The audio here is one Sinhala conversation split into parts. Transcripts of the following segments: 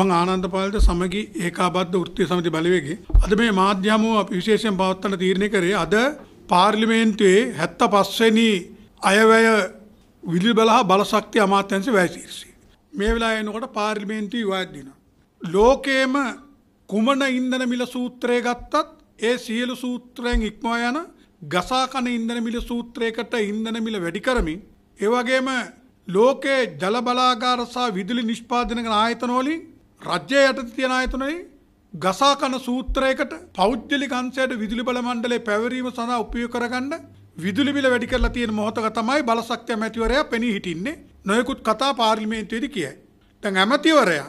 මං ආනන්ද පාලිත සමගි ඒකාබද්ධ වෘත්තීය සමිති බලවේගයේ අද මේ මාධ්‍ය හමුව අපි විශේෂයෙන් පවත්වන්න තීරණය කරේ අද පාර්ලිමේන්තුවේ 75 වෙනි අයවැය විදුලි බල හා බලශක්ති අමාත්‍යාංශයේ වැය ශීර්ෂය. මේ වෙලාවේ එනකොට පාර්ලිමේන්තුවේ විවාද දිනවා. ලෝකයේම කුමන ඉන්ධන මිල සූත්‍රය ගත්තත් ඒ සියලු සූත්‍රයන් ඉක්මවා යන ගසා කන ඉන්ධන මිල සූත්‍රයකට ඉන්ධන මිල වැඩි කරමින් ඒ වගේම ලෝකයේ ජල බලාගාර සහ විදුලි නිෂ්පාදන කරන ආයතන වලින් රජ්‍ය යටතේ තියෙන ආයතනයේ ගසා කන සූත්‍රයකට පෞද්ගලික අංශයට විදුලි බල මණ්ඩලය පැවරීම සඳහා උපයෝග කරගන්න විදුලි බිල වැඩි කරලා තියෙන මොහොතක තමයි බලශක්ති ඇමතිවරයා පෙනී හිටින්නේ නොයෙකුත් කතා පාර්ලිමේන්තුවේදී කියයි. දැන් ඇමතිවරයා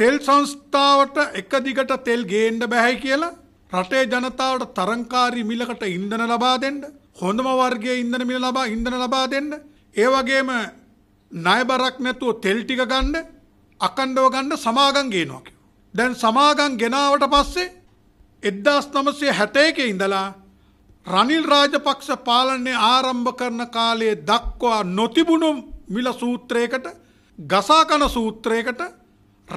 තෙල් සංස්ථාවට එක දිගට තෙල් ගේන්න බෑයි කියලා රටේ ජනතාවට තරංකාරී මිලකට ඉන්ධන ලබා දෙන්න හොඳම වර්ගයේ ඉන්ධන මිල ලබා ඉන්ධන ලබා දෙන්න ඒ වගේම ණය බරක් නැතුව තෙල් ටික ගන්න අකණ්ඩව ගන්න සමාගම් ගේනවා කිව්වා. දැන් සමාගම් ගෙනාවට පස්සේ 1961 ඉඳලා රනිල් රාජපක්ෂ පාලනය ආරම්භ කරන කාලයේ දක්වා නොතිබුණු මිල සූත්‍රයකට ගසාකන සූත්‍රයකට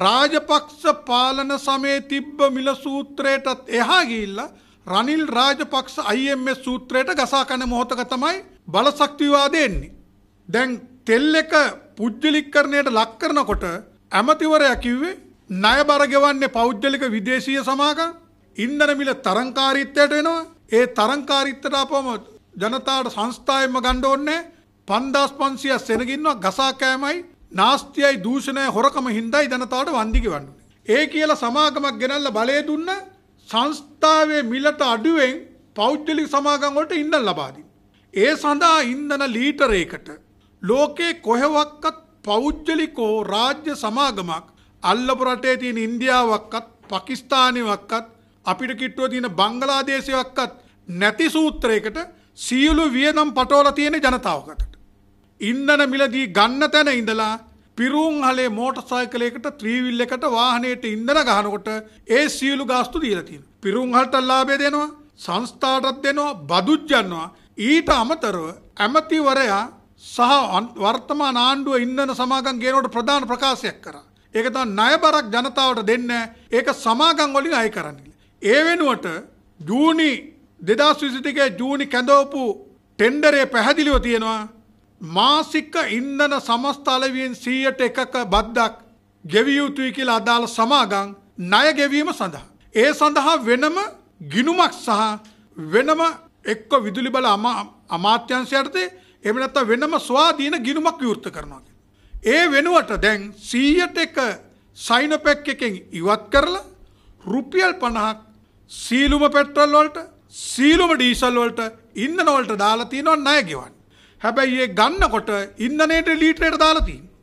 රාජපක්ෂ පාලන සමයේ තිබ්බ මිල සූත්‍රයටත් එහා ගිහිල්ලා රනිල් රාජපක්ෂ IMF සූත්‍රයට ගසාකන මොහොතක තමයි බලශක්ති විවාදය එන්නේ. දැන් තෙල් එක පුජ්ජලිකරණයට ලක් කරනකොට ඇමතිවරයා කිව්වේ ණය බර ගෙවන්නේ පෞද්ගලික විදේශීය සමාගම් ඉන්ධන මිල තරංකාරීත්වයට එනවා ඒ තරංකාරීත්වයට අපම ජනතාවට සංස්ථායෙන්ම ගන්න ඕනේ 5500 සෙනගින්නවා ගසා කෑමයි නාස්තියයි දූෂණය හොරකම හිඳයි ජනතාවට වන්දි ගෙවන්නේ ඒ කියලා සමාගමක් ගෙනල්ලා බලය දුන්න සංස්ථාවේ මිලට අඩුවෙන් පෞද්ගලික සමාගම් වලට ඉන්ධන ලබා ඒ සඳහා ඉන්ධන ලීටරයකට ලෝකේ කොහෙවත්වත් පෞද්ගලිකෝ රාජ්‍ය සමාගමක් අල්ලපු රටේ තියෙන ඉන්දියාවක්වත් පකිස්ථානෙවක්වත් අපිට කිට්ටුව තියෙන බංගලාදේශයක්වත් නැති සූත්‍රයකට සියලු වියදම් පටවලා තියෙන ජනතාවකට. ඉන්ධන මිලදී ගන්න තැන ඉඳලා පිරුම් හලේ මෝටර් සයිකලයකට ත්‍රීවිල් එකට වාහනයට ඉන්ධන ගහනකොට ඒ සියලු ගාස්තු දීලා තියෙනවා. පිරුම් හලට ලාභය දෙනවා, සංස්ථාටත් දෙනවා, බදුජ් ගන්නවා. ඊට අමතරව ඇමතිවරයා සහ වර්තමාන ආණ්ඩුව ඉන්ධන සමාගම් ගේනකොට ප්‍රධාන ප්‍රකාශයක් කරා. ඒක තමයි ණයබරක් ජනතාවට දෙන්න ඒක සමාගම් වලින් අය කරන්නේ. ඒ වෙනුවට ජූනි 2022 ජූනි කැඳවපු ටෙන්ඩරේ පැහැදිලිව තියෙනවා මාසික ඉන්ධන සමස්ත අලවියෙන් 100ට එකක බද්දක් ගෙවිය යුතුයි කියලා අදාළ සමාගම් ණය ගෙවීම සඳහා. ඒ සඳහා වෙනම ගිණුමක් සහ වෙනම එක්ක විදුලි බල අමාත්‍යංශයටතේ එහෙම නැත්නම් වෙනම ස්වාධීන ගිණුමක් විවෘත කරනවා ඒ වෙනුවට දැන් 100ට එක සයිනොපෙක් එකෙන් ඉවත් කරලා රුපියල් 50ක් සීලුම පෙට්‍රල් වලට සීලුම ඩීසල් වලට ඉන්ධන වලට දාලා තියෙනවා ණය ගෙවන්න. හැබැයි ඒ ගන්නකොට ඉන්ධනයට ලීටරයට දාලා තියෙනවා.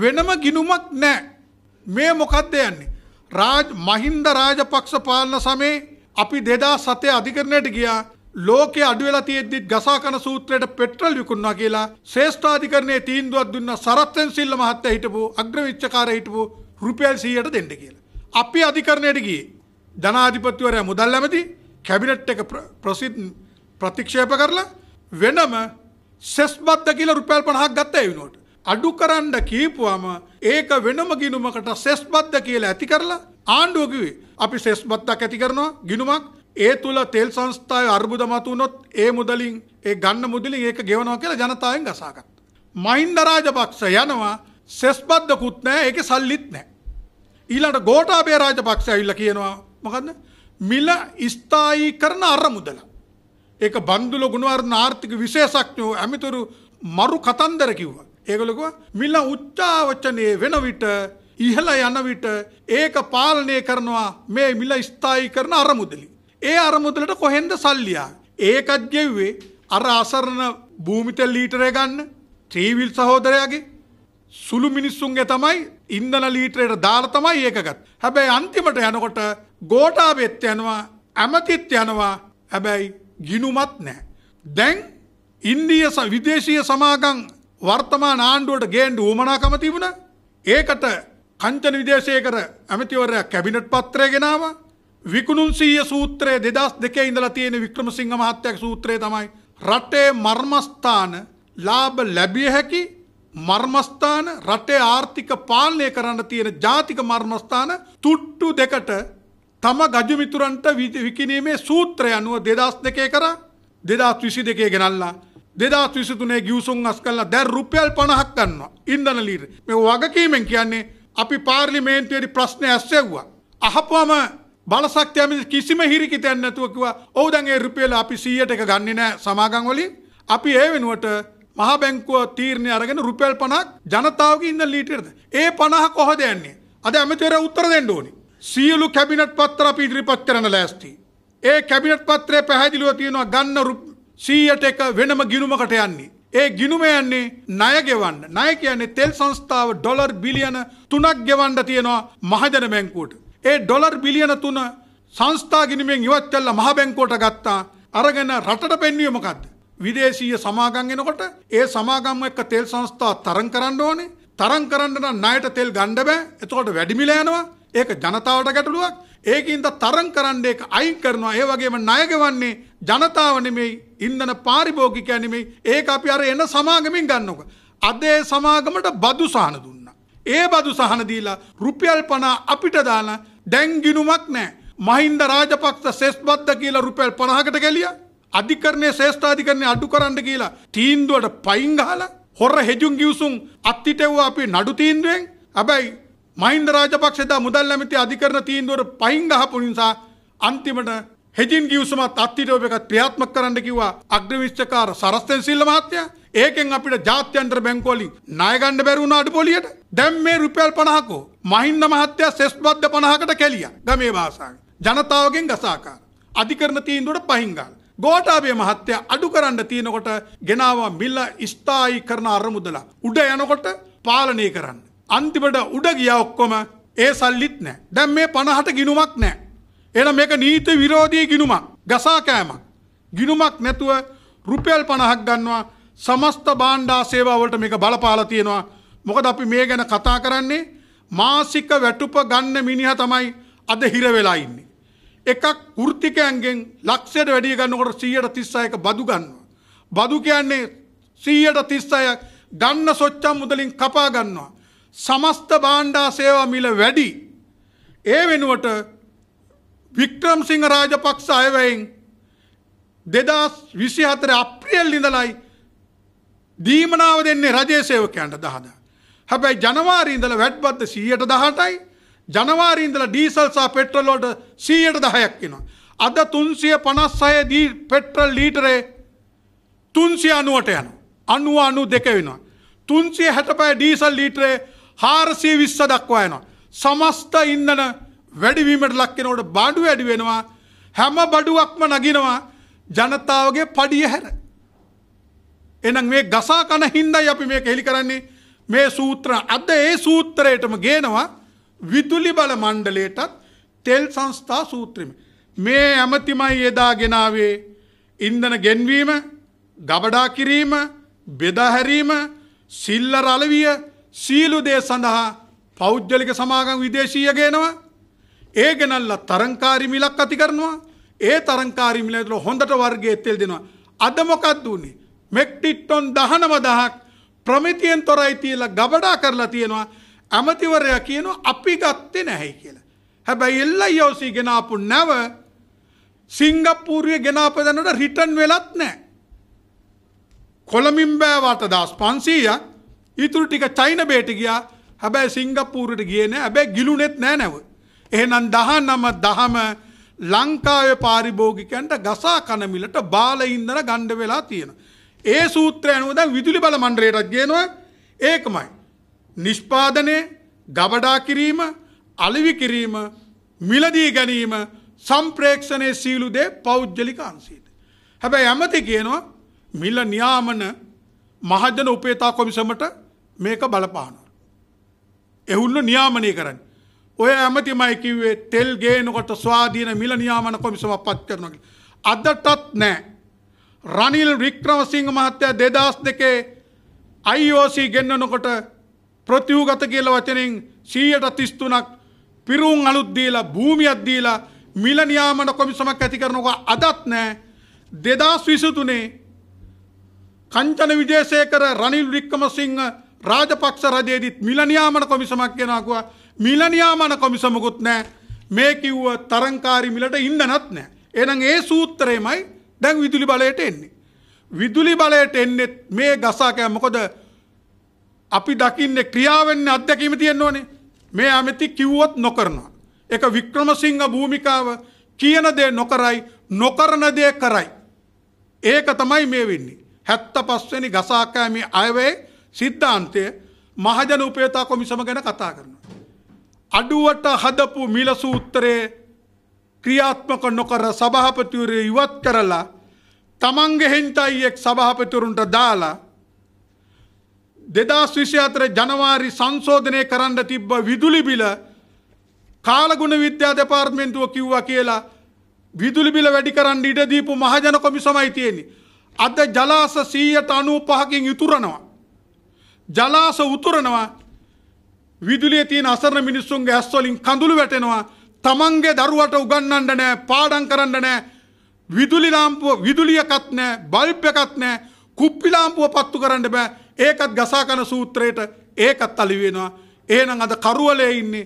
වෙනම ගිණුමක් නැහැ. මේ මොකද්ද යන්නේ? රාජ මහින්ද රාජපක්ෂ පාලන සමයේ අපි 2007 අධිකරණයට ගියා ලෝකෙ අඩුවෙලා තියෙද්දිත් ගසා කන සූත්‍රයට පෙට්‍රල් විකුණනවා කියලා ශ්‍රේෂ්ඨාධිකරණයේ තීන්දුවක් දුන්න සරත්ෙන් සිල්ල මහත්තයා හිටපු අග්‍රවිච්ඡකාරය හිටපු රුපියල් 100ට දෙන්න කියලා. අපි අධිකරණයට ගියේ ජනාධිපතිවරයා මුදල් ඇමති කැබිනට් එක ප්‍රසිද්ධ ප්‍රතික්ෂේප කරලා වෙනම සෙස් බද්ද කියලා රුපියල් 50ක් ගත්තා ඒ වෙනුවට. අඩු කරන්න කීපුවම ඒක වෙනම ගිනුමකට සෙස් බද්ද කියලා ඇති කරලා ආණ්ඩුව කිව්වේ අපි සෙස් බද්දක් ඇති කරනවා ගිනුමක් ඒ තුල තෙල් සංස්ථාවේ අර්බුද මතුනොත් ඒ මුදලින් ඒ ගන්න මුදලින් ඒක ගෙවනවා කියලා ජනතාවෙන් ගසාගත්තා. මහින්ද රාජපක්ෂ යනවා සෙස්බද්දකුත් නැහැ ඒකේ සල්ලිත් නැහැ. ඊළඟට ගෝඨාභය රාජපක්ෂ ඇවිල්ලා කියනවා මොකද්ද? මිල ස්ථායි කරන අරමුදල. ඒක බන්දුල ගුණවර්ධන ආර්ථික විශේෂඥයෝ ඇමතුරු මරු කතන්දර කිව්වා. ඒගොල්ලෝ කිව්වා මිල උච්චාවචනයේ වෙන විට ඉහළ යන විට ඒක පාලනය කරනවා මේ මිල ස්ථායි කරන අරමුදලි. ඒ අරමුදලට කොහෙන්ද සල්ලියා. ඒකත් ගෙව්වේ අර අසරණ භූමිතල් ලීටරය ගන්න ත්‍රීවිල් සහෝදරයාගේ සුළු මිනිස්සුන්ගේ තමයි ඉන්දන ලීටරයට දාලා තමයි ඒකගත්. හැබැයි අන්තිමට යනකොට ගෝටාබෙත් යනවා ඇමතිත් යනවා හැබැයි ගිනුමත් නෑ. දැන් ඉන්දිය විදේශීය සමාගම් වර්තමාන ආණ්ඩුවට ගේන්න උවමනාකම තිබුණා. ඒකට කංචන විදේශයකර ඇමතිවරයා කැබිනට් පත්‍රය ගෙනාවා. විකුණුන්සීය සූත්‍රයේ දෙදස් දෙකේ ඉඳලා තියෙන වික්‍රමසිංහ මහත්තයාගේ සූත්‍රය තමයි රටේ මර්මස්ථාන ලාභ ලැබිය හැකි මර්මස්ථාන රටේ ආර්ථික පාලනය කරන්න තියෙන ජාතික මර්මස්ථාන තුට්ටු දෙකට තම ගජමිතුරන්ට විකිණීමේ සූත්‍රය අනුව දෙදස් දෙකේ කර දෙදස් විසි දෙකේ ගෙනල්ලා දෙදස් විසිතුනේ ගියවසුන් අස් කල්ලා දැන් රුපියල් පණහක් ගන්නවා ඉන්දන ලීර මේ වගකීමෙන් කියන්නේ අපි පාර්ලිමේන්තුවේදී ප්‍රශ්න ඇස්සෙව්වා අහපුවම බලසක්තියම කිසිම හිරිකිතයක් නැතුව කිව්වා ඔව් දැන් ඒ රුපියල අපි 100ට එක ගන්නෙ නෑ සමාගම් වලින් අපි ඒ වෙනුවට මහා බැංකුව තීරණය අරගෙන රුපියල් 50ක් ජනතාවගේ ඉන්ධන ලීටරද ඒ 50 කොහොද යන්නේ අද ඇමතිවරයා උත්තර දෙන්න ඕනි සියලු කැබිනට් පත්‍ර අපි ඉදිරිපත් කරන ලෑස්ති ඒ කැබිනට් පත්‍රය පැහැදිලිව තියෙනවා ගන්න 100ට එක වෙනම ගිණුමකට යන්නේ ඒ ගිනුම යන්නේ ණය ගෙවන්න. ණය කියන්නේ තෙල් සංස්ථාව ඩොලර් බිලියන 3ක් ගෙවන්න තියෙනවා මහජන බැංකුවට. ඒ ඩොලර් බිලියන තුන සංස්ථා ගිනිමෙන් ඉවත් කළා මහ බැංකුවට ගත්තා. අරගෙන රටට පෙන්වුවේ මොකද්ද? විදේශීය සමාගම් එනකොට ඒ සමාගම් එක්ක තෙල් සංස්ථා තරම් කරන්න ඕනේ. තරම් කරන්න නම් ණයට තෙල් ගන්න බෑ. එතකොට වැඩිමිල යනවා. ඒක ජනතාවට ගැටලුවක්. ඒකින්ද තරම් කරන්න ඒක අයින් කරනවා. ඒ වගේම ණය ගෙවන්නේ ජනතාව නෙමෙයි, ඉන්ධන පාරිභෝගිකයා නෙමෙයි. ඒක අපි අර එන සමාගමෙන් ගන්නකො. අද ඒ සමාගමට බදු සහන දුන්නා. ඒ බදු සහන දීලා රුපියල් 50 අපිට දාලා දැන් ගිනුමක් නෑ. මහින්ද රාජපක්ෂ සෙස්බද්ද කියලා රුපැල් 50කට ගැලියා. අධිකරණයේ ශ්‍රේෂ්ඨාධිකරණය අඩු කරන්න කියලා තීන්දුවට පයින් ගහලා හොර හෙජුම් ගිවිසුම් අත්තිටෙව්වා අපි නඩු තීන්දුවෙන්. හැබැයි මහින්ද රාජපක්ෂ එදා මුදල් ඇමති අධිකරණ තීන්දුවට පයින් ගහපු නිසා අන්තිමට හෙජින් ගිවිසුමත් අත්තිටෙව් එකත් ක්‍රියාත්මක කරන්න කිව්වා අග්‍රවිශ්චකාර සරස්තෙන් සිල්ල මහත්තයා. ඒකෙන් අපිට ජාත්‍යන්තර බැංකුවලින් ණය ගන්න බැරි වුණා අඩු පොලියට. දැන් මේ රුපියල් 50කෝ මහින්ද මහත්තයා සෙස් බද්ධ පනහකට කැලිය ගමේ භාසාාව. ජනතාවගෙන් ගසාකාර. අධිකරන තීන්දුවට පහිංගල්. ගෝටාබේ මහත්තය අඩු කරන්න තියනකොට ගෙනවා මිල්ල ස්ථායි කරන අරමුදලා. උඩ යනකොට පාලනය කරන්න. අන්තිමට උඩ ගිය ඔක්කොම ඒ සල්ලිත් නෑ දැම් මේ පණහට ගිනුමක් නෑ. එන මේක නීත විරෝධී ගිනුමක් ගසාකෑමක්. ගිනුමක් නැතුව රුපියල් පණහක් ගන්නවා සමස්ත බාණ්ඩා සේවාවලට මේක බලපාල තියෙනවා මොකද අපි මේ ගැන කතා කරන්නේ මාසික වැටුප ගන්න මිනිහ තමයි අද හිර වෙලා ඉන්නේ. එකක් කෘතිකයන්ගෙන් ලක්ෂයට වැඩිය ගන්නකොට 136ක බදු ගන්නවා. බදු කියන්නේ 136ක් ගන්න සොච්චම් මුදලින් කපා ගන්නවා. සමස්ත භාණ්ඩා සේවා මිල වැඩි. ඒ වෙනුවට වික්‍රම්සිංහ රාජපක්ෂ අයවැයෙන් 2024 අප්‍රේල් ඉඳලයි දීමනාව දෙන්නේ රජයේ සේවකයන්ට දහදා. හැබැයි ජනවාරීන්දල වැඩ්බත්ද සීයට දහටයි ජනවාරීන්දල ඩීසල් සහ පෙට්‍රල්ලෝට සීයට දහයක් වෙනවා. අද තුන්සිය පනස්සය දී පෙට්‍රල් ලීටරේ තුන්සිය අනුවට යන. අනුව අනු දෙක වෙනවා. තුන්සිය හැටපෑ ඩීසල් ලීටරේ හාරසිය විස්ස දක්වා යනවා. සමස්ත ඉන්දන වැඩිවීමට ලක්කෙනවට බාඩු වැඩි වෙනවා හැම බඩුවක්ම නගිනවා ජනතාවගේ පඩිය හැර. එනම් මේ ගසා කන හින්දයි අපි මේ කෙලි කරන්නේ මේ සූත්‍ර අද ඒ සූත්‍රයටම ගේනවා විදුලි බල මණ්ඩලයටත් තෙල් සංස්ථා සූත්‍රම. මේ ඇමතිමයි එදා ගෙනාවේ ඉන්දන ගෙන්වීම ගබඩා කිරීම බෙදාහැරීම සිල්ල රලවිය සීලු දේ සඳහා පෞද්ගලික සමාගම් විදේශීය ගේනවා ඒ ගෙනල්ලා තරංකාරි මිලක් ඇති කරනවා ඒ තරංකාරි මිලතුල හොඳට වර්ගයේ තෙල් දෙනවා අද මොකක්ද උනේ මෙක්ටිට්ටොන් 19000ක් ප්‍රමිතියෙන් තොරයි තියලා ගබඩා කරලා තියෙනවා ඇමතිවරයා කියන අපි ගත්තේ නැහැයි කියලා. හැබැයි එල්ලයි යෝසී ගෙනාපු නැව සිංගප්පූරුවේ ගෙනාපු දැනට රිටර්න් වෙලත් නැහැ. කොළඹින් බෑවට 1500ක් ඊටු ටික චයින බේට ගියා. හැබැයි සිංගප්පූරුවට ගියේ නැහැ. හැබැයි ගිලුනේත් නැහැ නැව. එහෙනම් 19 දහම ලංකාවේ පාරිභෝගිකයන්ට ගසා කන මිලට බාල ඉන්දන ගණ්ඩ වෙලා තියෙනවා. ඒ සූත්‍රය අනුව දැන් විදුලි බල මණ්ඩලයටත් ගේනවා ඒකමයි. නිෂ්පාදනය, ගබඩා කිරීම, අලෙවි කිරීම, මිලදී ගැනීම, සම්ප්‍රේක්ෂණයේ සීලු දේ පෞද්ගලික අංශයට. හැබැයි ඇමති කියනවා මිල නියාමන මහජන උපේතා කොමිසමට මේක බලපානවා. එහුල්ල නියාමනය කරන්න. ඔය ඇමතිමයි කිව්වේ තෙල් ගේනකොට ස්වාධීන මිල නියාමන කොමිසමක් පත් කරනවා කියලා. අදටත් නැහැ. රනිල් වික්‍රමසිංහ මහත්තයා දෙදස් දෙකේ IOC ගෙන්නනකොට ප්‍රතිවගත කියල වචනෙන් සීයට තිස්තුනක් පිරුම් අලුද්දීලා භූමියක් දීලා මිලනියාමට කොමිසමක් ඇති කරනක අදත් නෑ දෙදස් විසතුනේ කංචන විජේසේකර රනිල් වික්කමසිංහ රාජපක්ෂ රජයේදත් මිලනියාමන කොමිසමක් කෙනකුව මිලනියාමන කොමිසමකුත් නෑ මේ කිව්ව තරංකාරි මිලට ඉන්නනත් නෑ එනම් ඒ සූත්‍රයමයි දැන් විදුලි බලයට එන්නේ. විදුලි බලයට එන්නෙත් මේ ගසාකෑ මොකද අපි දකින්නේ ක්‍රියාවෙන්න අත්දැකීම තියෙන්න ඕනේ. මේ ඇමති කිව්වොත් නොකරනවා. එක වික්‍රමසිංහ භූමිකාව කියන දේ නොකරයි නොකරන දේ කරයි. ඒක තමයි මේ වෙන්නේ. හැත්ත පස්වනි ගසාකෑමි අයවේ සිද්ධාන්තය මහජන උපේතා කොමිසම ගැන කතා කරනවා. අඩුවට හදපු මිලසූත්‍රයේ ක්‍රියාත්මක නොකර සභහපතිවරය ඉවත් කරලා තමන්ගේ හෙන්තයියෙක් සභහපතුරුන්ට දාලා දෙදස් විශ්‍යාතර ජනවාරි සංශෝධනය කරන්න තිබ්බ විදුලිබිල කාලගුණ විද්‍යා දෙපාර්ත්මෙන්තුව කිව්වා කියලා විදුලිබිල වැඩි කරන්න ඉඩදීපු මහජන කොමිසමයි තියෙනෙ. අද ජලාස සීයට අනූ පහකින් යුතුරනවා. ජලාස උතුරනවා විදුලිය තියෙන අසරණ මිනිස්සුන්ගේ ඇස්වලින් කඳුළු වැටෙනවා තමන්ගේ දරුවට උගන්නන්න නෑ පාඩම් කරන්න නෑ විදුලි ලාම්පුව විදුලියකත් නෑ බල්ප් එකත් නෑ කුප්පි ලාම්පුව පත්තු කරන්න බෑ ඒකත් ගසා කන සූත්‍රයට ඒකත් අලි වෙනවා එහෙනම් අද කරවලේ ඉන්නේ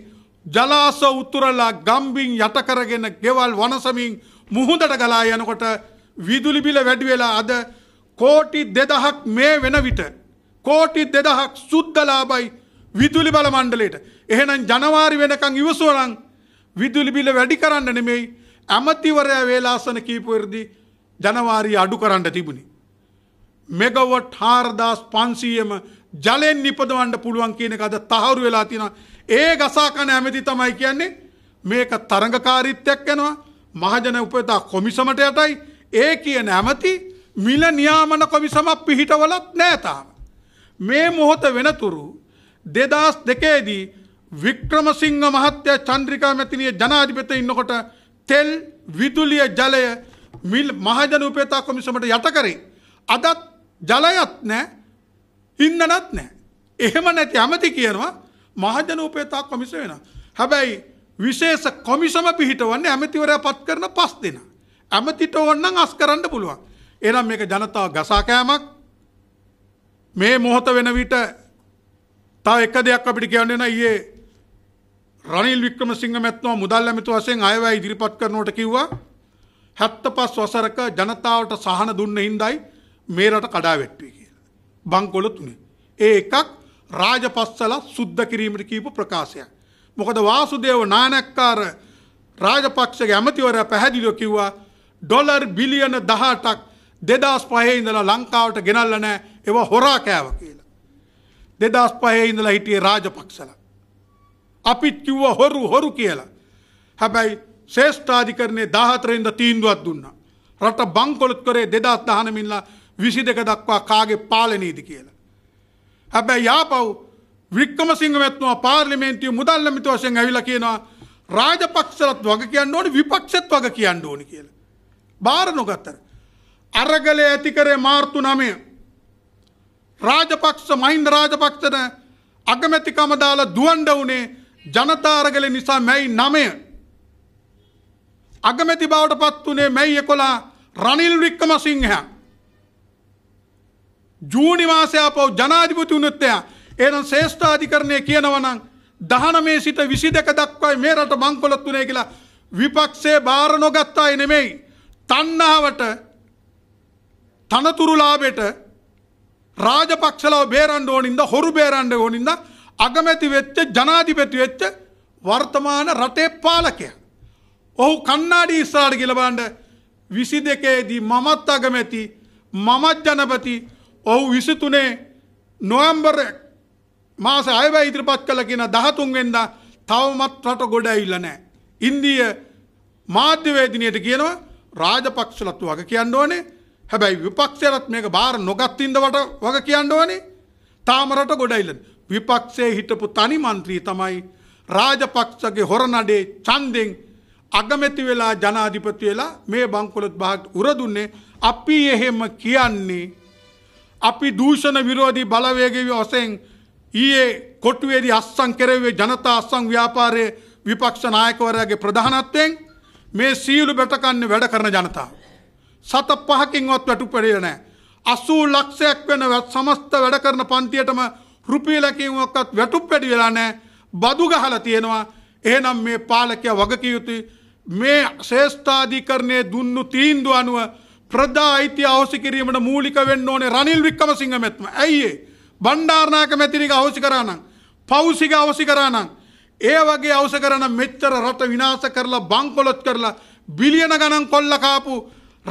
ජලාස උතුරලා ගම්බින් යට කරගෙන ගෙවල් වනසමින් මුහුදට ගලා යනකොට විදුලි බිල වැඩි වෙලා අද කෝටි 2000ක් මේ වෙන විට කෝටි 2000ක් සුද්ධලාභයි විදුලි බල මණ්ඩලයට එහෙනම් ජනවාරි වෙනකන් ඉවසුවනම් විදුලි බිල වැඩි කරන්න නෙමෙයි ඇමතිවරයා වේලාසන කීපවරදි ජනවාරී අඩු කරන්න තිබුණි. මෙගවට් හාරදාස් පන්සීයම ජලයෙන් නිපදවන්ඩ පුළුවන් කියන එක අද තහවුරු වෙලා තින ඒ ගසාකන ඇමති තමයි කියන්නේ මේක තරඟකාරීත්තයක් යනවා මහජන උපතා කොමිසමට යටයි ඒ කියන ඇමති මිල නියාමන කොමිසමක් පිහිටවලත් නෑතාම. මේ මොහොත වෙනතුරු දෙදස් දෙකේදී වික්‍රමසිංහ මහත්තය චන්ද්‍රිකා මැතිනිය ජනාධිපත ඉන්නකොට තෙල් විදුලිය ජලය මිල් මහජන උපේතා කොමිසමට යට කරේ. අදත් ජලයත් නෑ ඉන්නනත් නෑ. එහෙම නැති ඇමති කියනවා මහජන උපේතා කොමිස වෙන. හැබැයි විශේෂ කොමිසම පිහිටවන්නේ ඇමතිවරය පත් කරන පස් දෙෙන. ඇමතිට ඔන්නන් අස් කරන්න පුළුවන්. එනම් මේක ජනතාව ගසාකෑමක් මේ මොහොත වෙන විට තව එක දෙයක් අපිට කියන්න න ඒ රනිල් වික්‍රමසිංහ මැතිතුමා මුදල් ඇමති වශයෙන් අයවැය ඉදිරිපත් කරනවට කිව්වා 75 වසරක ජනතාවට සහන දුන්න හිඳයි මේ රට කඩා වැට්ටුවේ කියලා. බංකොල තුනේ. ඒ එකක් රාජපස්සල සුද්ධ කිරීමට කියපු ප්‍රකාශයක්. මොකද වාසුදේව නානක්කාර රාජපක්ෂගේ ඇමතිවරයා පැහැදිලිව කිව්වා ඩොලර් බිලියන 18ක් 2005 ඉඳලා ලංකාවට ගෙනල්ලා නැහැ. ඒවා හොරා කෑවා කියලා. 2005 ඉඳලා හිටියේ රාජපක්ෂලා. අපිත් කිව්ව හොරු හොරු කියලා. හැබැයි ශේෂ්ඨාධිකරණය දාහතරෙන්ද තීන්දුවත් දුන්න. රට බංකොලොත් කරේ දෙදත් දහනමිල්ලා විසි දෙක දක්වා කාගේ පාලනීද කියලා. හැබැයි යාපව් වික්කම සිංහවත්වා පාර්ලිමේන්තිය මුදල්ලමිතු වශයෙන් ඇවිල කියනවා රාජපක්ෂලත් වග කියන්න ඕනි විපක්ෂත් වග කියන්න ඕනි කියලා. භාර නොගත්තර. අරගලය ඇතිකරේ මාර්තු නමය. රාජපක්ෂ මහින්ද රාජපක්ෂන අගමැතිකමදාලා දුවන්ඩ වනේ ජනතාරගල නිසා මැයි නමය අගමැති බවට පත් වනේ මැයි එකොලා රනිල් වික්කම සිංහ ජූනිවාසයපව ජනාධිපති උනුත්තයා ඒනම් ශේෂ්ඨාධිකරණය කියනවනං දහනමේ සිට විසි දෙක දක්වයි මේ රට බංකොලොත් වනේ කියලා විපක්ෂේ භාර නොගත්තායි නෙමෙයි තන්නාවට තනතුරුලාබෙට රාජපක්ෂලව බේරන්ඩ ඕනින්ද හොරු බේරන්ඩ ඕනින්ද අගමැති වෙච්ච ජනාධිපති වෙච්ච වර්තමාන රටේ පාලකය. ඔහු කන්නාඩි ඉස්සරහට කියලා බලන්න 22 දී මමත් අගමැති මමත් ජනපති ඔහු 23 නොවැම්බර් මාස අයවැය ඉදිරිපත් කළ කියන 13 වෙනිදා තවමත් රට ගොඩ ඇවිල්ලා නැහැ. ඉන්දිය මාධ්‍යවේදිනියට කියනවා රාජපක්ෂලත් වග කියන්න ඕනේ. හැබැයි විපක්ෂයලත් මේක බාර නොගත් ඉඳ වට වග කියන්න ඕනේ. තාම රට ගොඩ ඇවිල්ලා. විපක්ෂයේ හිටපු තනි මන්ත්‍රී තමයි රාජපක්ෂගේ හොරනඩේ ඡන්දෙන් අගමැති වෙලා ජනාධිපති වෙලා මේ බංකොලොත් භාග උරදුන්නේ අපි එහෙම කියන්නේ අපි දූෂණ විරෝධී බලවේගයේ ඔසෙන් ඊයේ කොටුවේදී අස්සම් කෙරෙව්වේ ජනතා අස්සම් ව්‍යාපාරයේ විපක්ෂ නායකවරයාගේ ප්‍රධානත්වයෙන් මේ සීලු බැටකන්නේ වැඩ කරන ජනතාව. සත පහකින්වත් වැටුපෙරේ නැහැ. 80 ලක්ෂයක් වෙන සමස්ත වැඩ කරන පන්තියටම රුපියලකින් ඔක්කත් වැටුප් වැඩි වෙලා නෑ බදු ගහලා තියෙනවා එහෙනම් මේ පාලකයා වගකිය යුතුයි මේ ශේෂ්ඨාධිකරණයේ දුන්නු තීන්දුව අනුව ප්‍රදා අයිතිය අවශ්‍ය කිරීමට මූලික වෙන්න ඕනේ රනිල් වික්‍රමසිංහ මැතිතුම. ඇයි ඒ? බණ්ඩාරනායක මැතිනික අවශ්‍ය කරා නම්, පවුසිග අවශ්‍ය කරා නම්, ඒ වගේ අවශ්‍ය කරන මෙච්චර රට විනාශ කරලා බංකොලොත් කරලා බිලියන ගණන් කොල්ල කාපු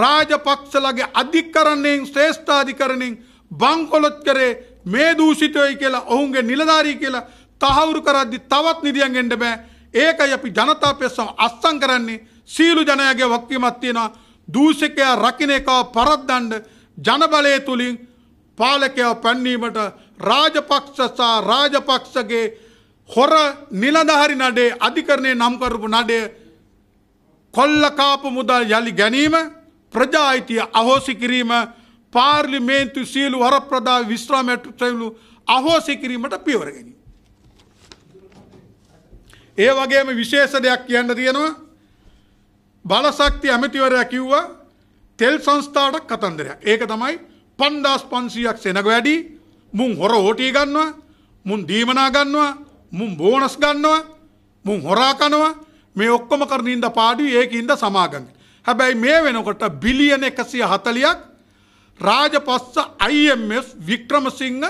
රාජපක්ෂලගේ අධිකරණයෙන් ශ්‍රේෂ්ඨාධිකරණයෙන් බංකොලොත් කරේ මේ දූෂිතයයි කියලා ඔහුන්ගේ නිලධාරී කියලා තහවුරු කරද්දි තවත් නිදියන් එන්න බෑ ඒකයි අපි ජනතා පෙස්සම අස්සම් කරන්නේ සීලු ජනයාගේ වක්කීමක් තියෙනවා දූෂකයා රකින්න එකව පරද්දන්න ජනබලය තුලින් පාලකයා පැන්නීමට රාජපක්ෂ සහ රාජපක්ෂගේ හොර නිලධාරි නඩේ අධිකරණය නම් කරපු නඩය කොල්ල කාපු මුදල් යලි ගැනීම ප්‍රජා අයිතිය අහෝසි කිරීම පාර්ලිමේන්තු සියලු වරප්‍රදා විශ්‍රාමයට සැවලු අහෝසි කිරීමට පියවරගෙන. ඒ වගේම විශේෂ දෙයක් කියන්න තියෙනවා බලසක්ති ඇමතිවරයා කිව්වා තෙල් සංස්ථාවට කතන්දරයක් ඒක තමයි පන්දාස් පන්සීයක් සෙනග වැඩි මුන් හොර හෝටී ගන්නවා මුන් දීමනා ගන්නවා මුන් බෝනස් ගන්නවා මුන් හොරාකනවා මේ ඔක්කොම කරනින්ද පාඩි ඒක ඉන්ද සමාගන්න හැබැයි මේ වෙනකොට බිලියන එකසිය හතලියක් රාජපස්ස IMS වික්‍රමසිංහ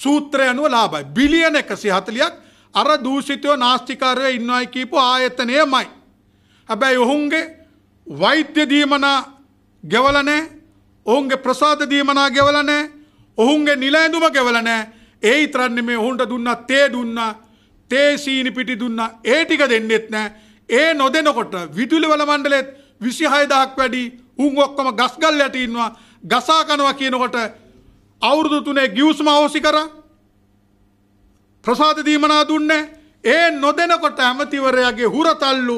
සූත්‍රය අනුව ලාබයි. බිලියන එකසි හතලියක් අර දූෂිතයෝ නාස්තිකාරය ඉන්නයි කීපු ආයතනයමයි. හැබැයි ඔහුන්ගේ වෛද්‍ය දීමනා ගෙවලනෑ ඔවුන්ගේ ප්‍රසාධ දීමනා ගෙවලනෑ ඔහුන්ගේ නිලෑඳුම ගෙවලනෑ ඒ තරන්නේ මේ ඔහුන්ට දුන්න තේ දුන්න තේ සීනි පිටි දුන්න ඒ ටික දෙන්නෙත් නෑ ඒ නොදෙනකොට විදුලිවල මණ්ඩලෙත් විසි හයදහක් වැඩි උන් ඔක්කොම ගස්ගල් ඇටඉන්නවා ගසා කනවා කියනකොට අවුරුදු තුනේ ගිවිසුම අවශ්‍ය කරා ප්‍රසාද දීමනා දුන්නේ ඒ නොදෙනකොට ඇමතිවරයාගේ හුරතල්ලු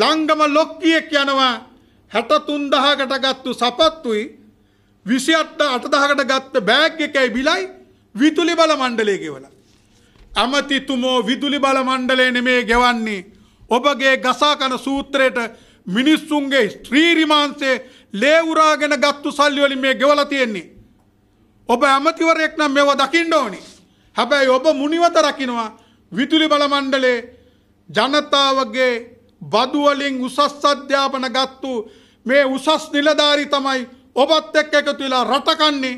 ලංගම ලොක්කියෙක් යනවා 63000කට ගත්තු සපත්තුයි 28000කට ගත්ත බෑග් එකයි බිලයි විදුලි බල මණ්ඩලයේ ගෙවලා ඇමතිතුමෝ විදුලි බල මණ්ඩලය නෙමේ ගෙවන්නේ ඔබගේ ගසාකන සූත්‍රයට මිනිස්සුන්ගේ ස්ත්‍රීරිමාන්සේ ලේවුරාගෙන ගත්තු සල්ලිවලින් මේ ගෙවල තියෙන්නේ. ඔබ ඇමතිවරයෙක් නම් මෙව දකිින්ඩ ඕනි. හැබැයි ඔබ මුනිවත රකිනවා විදුලි බලමණ්ඩලේ ජනතාවගේ බදුවලින් උසස් අධ්‍යාපන ගත්තු මේ උසස් නිලධාරි තමයි ඔබත් එක් එකතු වෙලා රටකන්නේ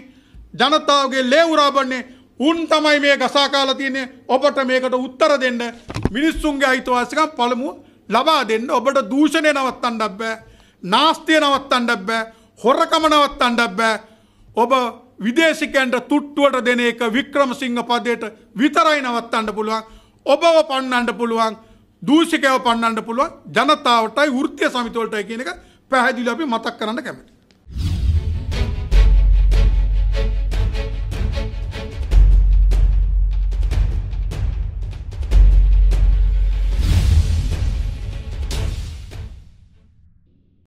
ජනතාවගේ ලේවුරාබන්නේ උන් තමයි මේ ගසාකාලා තියන්නේ ඔබට මේකට උත්තර දෙන්න මිනිස්සුන්ගේ අයිතිවාසිකම් පළමුුව ලබා දෙන්න ඔබට දූෂණය නවත්තන්නක් බෑ නාස්තිය නවත්තන්නක් බෑ හොරකම නවත්තන්නක් බෑ ඔබ විදේශිකයන්ට තුට්ටුවට දෙන එක වික්‍රමසිංහ පදයට විතරයි නවත්තන්න පුළුවන් ඔබව පන්නන්න පුළුවන් දූෂිකයව පන්නන්න පුළුවන් ජනතාවටයි වෘත්තය සමිතිවලටයි කියන එක පැහැදිලිව අපි මතක් කරන්න කැමතියි